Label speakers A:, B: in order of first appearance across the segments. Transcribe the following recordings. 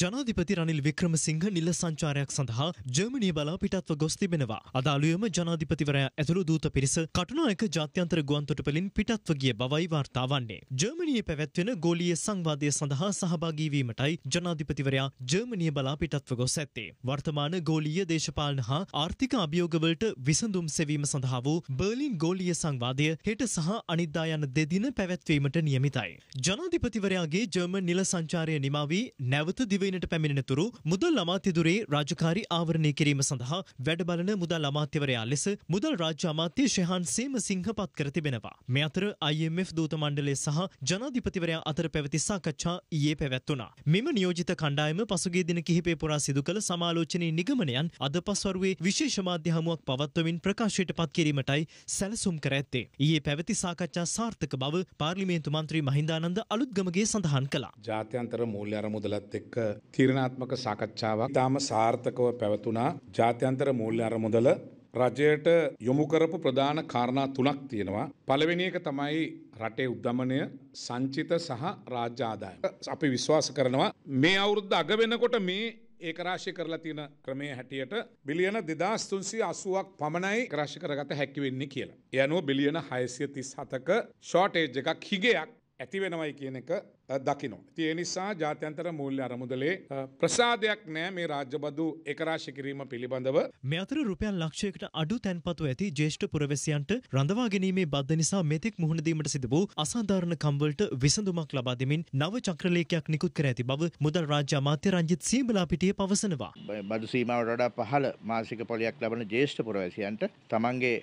A: ජනාධිපති රනිල් වික්‍රමසිංහ නිල සංචාරයක් සඳහා ජර්මනී බලා පිටත්ව ගොස් තිබෙනවා. අදාළුවම ජනාධිපතිවරයා ඇතුළු දූත පිරිස කටුනායක ජාත්‍යන්තර ගුවන්තොටුපලින් පිටත්ව ගිය බවයි වාර්තා වන්නේ. ජර්මනියේ පැවැත්වෙන ගෝලීය සංවාදය සඳහා සහභාගී වීමටයි ජනාධිපතිවරයා ජර්මනිය බලා පිටත්ව ගොස් ඇත්තේ. වර්තමාන ගෝලීය දේශපාලන හා ආර්ථික අභියෝගවලට විසඳුම් සෙවීම සඳහා වූ බර්ලින් ගෝලීය සංවාදය හෙට සහ අනිද්දා යන දෙදින පැවැත්වීමට නියමිතයි. ජනාධිපතිවරයාගේ ජර්මන් නිල සංචාරය නිමා වී නැවත දිවයිනට පැමිණෙනතුරු මුදල් අමාත්‍යදුරේ රාජකාරි ආවරණය කිරීම සඳහා වැඩ බලන මුදල් අමාත්‍යවරයා ලෙස මුදල් රාජ්‍ය අමාත්‍ය ශෙහන් සේමසිංහ පත් කර තිබෙනවා. මේ අතර IMF දූත මණ්ඩලය සහ ජනාධිපතිවරයා අතර පැවති සාකච්ඡා ඊයේ පැවැත්වුණා. මෙම නියෝජිත කණ්ඩායම පසුගිය දින කිහිපය පුරා සිදු කළ සමාලෝචනයේ නිගමනයන් අද පස්වරුවේ විශේෂ මාධ්‍ය හමුවක් පවත්වමින් ප්‍රකාශයට පත් කිරීමටයි සැලසුම් කර ඇත්තේ. ඊයේ පැවති සාකච්ඡා සාර්ථක බව පාර්ලිමේන්තු මන්ත්‍රී මහින්දානන්ද අලුත්ගමගේ සඳහන් කළා.
B: ජාත්‍යන්තර මූල්‍ය අරමුදලත් එක්ක තීරණාත්මක සාකච්ඡාවක් තාම සාර්ථකව පැවතුනා ජාත්‍යන්තර මූල්‍ය අරමුදල රජයට යොමු කරපු ප්‍රධාන කාරණා තුනක් තියෙනවා. පළවෙනි එක තමයි රටේ උද්දමනය සංචිත සහ රාජ්‍ය ආදායම. අපි විශ්වාස කරනවා මේ අවුරුද්ද අග වෙනකොට මේ ඒකරාශය කරලා තියෙන ක්‍රමය හැටියට බිලියන දෙදස් තුන්සිය අසුවක් පමණයි කරාශි කරගත හැකි වෙන්නේ කියලා. ඒ අනුව බිලියන හයසිය තිස් හතක ෂෝටේජ් එකක් හිගයක් ඇති වෙනවයි කියන එක දකිනවා. ති එනිසා ජාත්‍යන්තර මූල්‍ය අරමුදලේ ප්‍රසාදයක් නෑ මේ රාජ්‍යබදු එකරාශි කිරීම පිළිබඳව. මෙ අතර රුපියල්
A: ලක්ෂයකට අඩු තැන්පතු ඇති ජේෂ්ඨ පුරවැසියන්ට රඳවා ගැනීමේ බද්ධ නිසා මෙතෙක් මුහුණදීමට සිද වූ අසාධාරණ කම්වලට විසඳුමක් ලබා දෙමින් නව චක්‍රලේඛයක් නිකුත් කර ඇති බව මුදල් රාජ්‍ය අමාත්‍ය රංජිත් සීමලා පිටිය පවසනවා.
C: බදු සීමාවට වඩා පහළ මාසික පොලයක් ලබන ජේෂ්ඨ පුරවැසියන්ට තමන්ගේ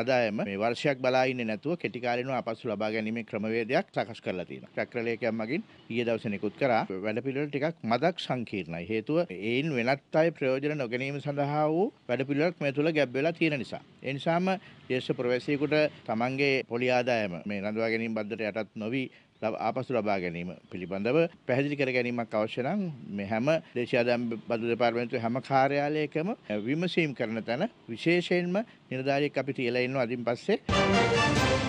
C: ආදායම මේ වර්ෂයක් බලා ඉන්නේ නැතුව කෙටි කාලිනව අපසු ලබා ගැනීමේ ක්‍රමවේදයක් සකස් කරලා තියෙනවා. චක්‍රලේඛයක් මගින් ඊය දවස නිකුත් කරා වැඩපිළිවෙල ටිකක් මදක් සංකීර්ණයි. හේතුව ඒයින් වෙනත් අය ප්‍රයෝජන නොගැනීම සඳහා වූ වැඩපිළිවෙලක් මේ තුල ගැබ් වෙලා තියෙන නිසා. ඒ නිසාම ජ්‍යෙෂ්ඨ ප්‍රවේශියෙකුට තමන්ගේ පොලි ආදායම මේ රඳවා ගැනීම බද්දට යටත් නොවි ආපසු ලබා ගැනීම පිළිබඳව පැහැදිලි කර ගැනීමක් අවශ්‍ය නම් මේ හැම දේශීයදම් බදු දෙපාර්තමේන්තුවේ හැම කාර්යාලයකම විමසීම් කරන තැන විශේෂයෙන්ම නිලධාරියෙක් අපි තියලා ඉන්නවා අදින් පස්සේ